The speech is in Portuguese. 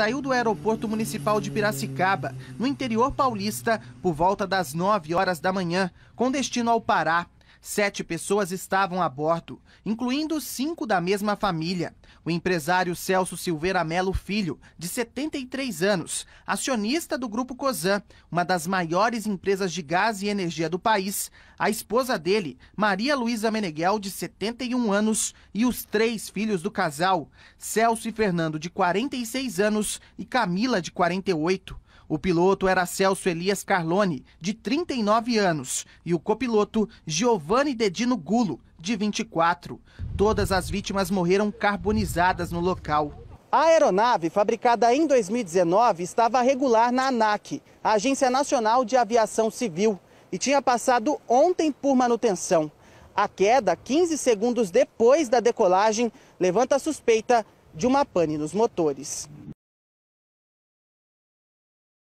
saiu do aeroporto municipal de Piracicaba, no interior paulista, por volta das 9 horas da manhã, com destino ao Pará. Sete pessoas estavam a bordo, incluindo cinco da mesma família. O empresário Celso Silveira Melo Filho, de 73 anos, acionista do Grupo Cosan, uma das maiores empresas de gás e energia do país, a esposa dele, Maria Luísa Meneghel, de 71 anos, e os três filhos do casal, Celso e Fernando, de 46 anos, e Camila, de 48. O piloto era Celso Elias Carlone, de 39 anos, e o copiloto Giovanni Dedino Gulo, de 24. Todas as vítimas morreram carbonizadas no local. A aeronave, fabricada em 2019, estava regular na ANAC, a Agência Nacional de Aviação Civil, e tinha passado ontem por manutenção. A queda, 15 segundos depois da decolagem, levanta a suspeita de uma pane nos motores.